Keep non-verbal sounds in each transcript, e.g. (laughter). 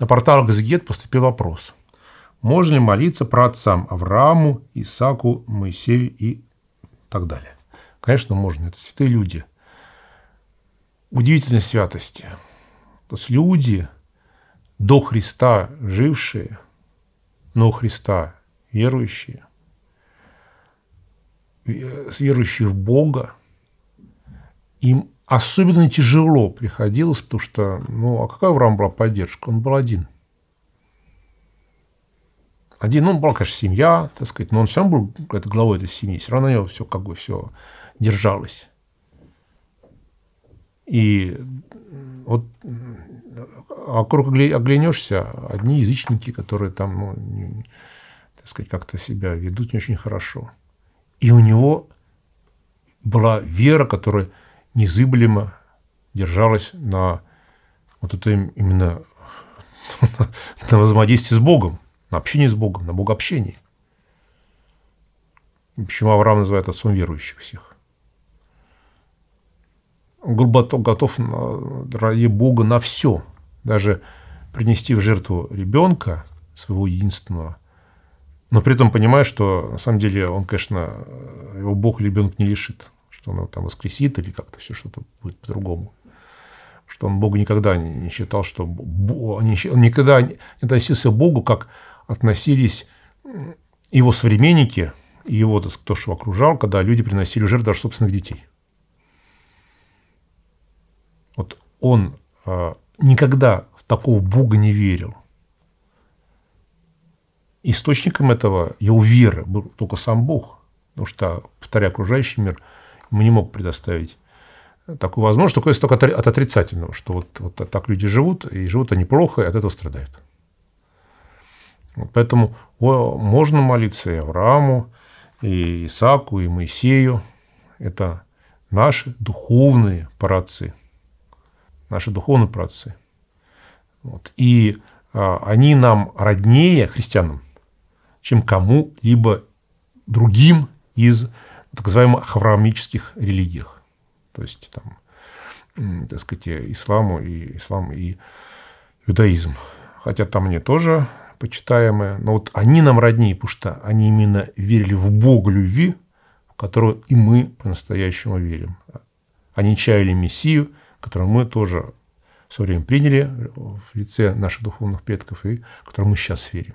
На портал Газгет поступил вопрос. Можно ли молиться про отцам Аврааму, Исаку, Моисею и так далее? Конечно, можно. Это святые люди. Удивительной святости. То есть люди, до Христа жившие, но у Христа верующие, верующие в Бога, им Особенно тяжело приходилось, потому что, ну, а какая у Рама была поддержка? Он был один. Один, ну, была, конечно, семья, так сказать, но он сам был это, главой этой семьи, все равно него все как бы все держалось. И вот а вокруг оглянешься, одни язычники, которые там, ну, не, так сказать, как-то себя ведут не очень хорошо. И у него была вера, которая незыблемо держалась на вот это именно (laughs) на взаимодействии с Богом, на общении с Богом, на богообщении. Почему Авраам называет отцом верующих всех? Он готов ради Бога на все, даже принести в жертву ребенка своего единственного, но при этом понимая, что на самом деле он, конечно, его Бог ребенка не лишит что он его там воскресит или как-то все что-то будет по-другому. Что он Бога никогда не считал, что он никогда не относился к Богу, как относились его современники его, так сказать, то, что окружал, когда люди приносили жертвы даже собственных детей. Вот он а, никогда в такого Бога не верил. Источником этого его веры был только сам Бог, потому что, повторяя окружающий мир – не мог предоставить такую возможность, только если только от отрицательного, что вот, вот так люди живут, и живут они плохо, и от этого страдают. Поэтому можно молиться и Аврааму, и Исаку, и Моисею. Это наши духовные працы. Наши духовные працы. Вот. И а, они нам роднее, христианам, чем кому-либо другим из так называемых авраамических религиях. То есть, там, так сказать, исламу и ислам и иудаизм. Хотя там они тоже почитаемые. Но вот они нам роднее, потому что они именно верили в Бога любви, в которую и мы по-настоящему верим. Они чаяли Мессию, которую мы тоже со временем приняли в лице наших духовных предков, и которому мы сейчас верим.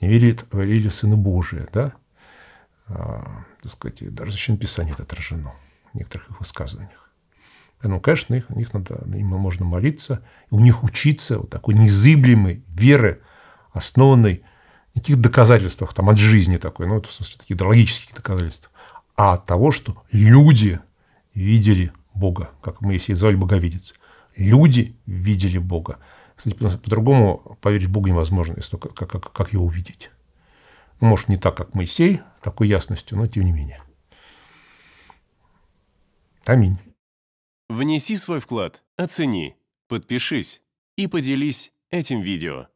Они верили, верили в Сына Божия, да? так сказать, и даже в Священописании это отражено в некоторых их высказываниях. Поэтому, конечно, их, них надо, им можно молиться, у них учиться вот такой незыблемой веры, основанной не каких доказательствах, там, от жизни такой, ну, это, в смысле, таких идеологических доказательств, а от того, что люди видели Бога, как мы если звали боговидец. Люди видели Бога. Кстати, по-другому поверить в Бога невозможно, если только как, как, как его увидеть. Может, не так, как Моисей, такой ясностью, но тем не менее. Аминь. Внеси свой вклад, оцени, подпишись и поделись этим видео.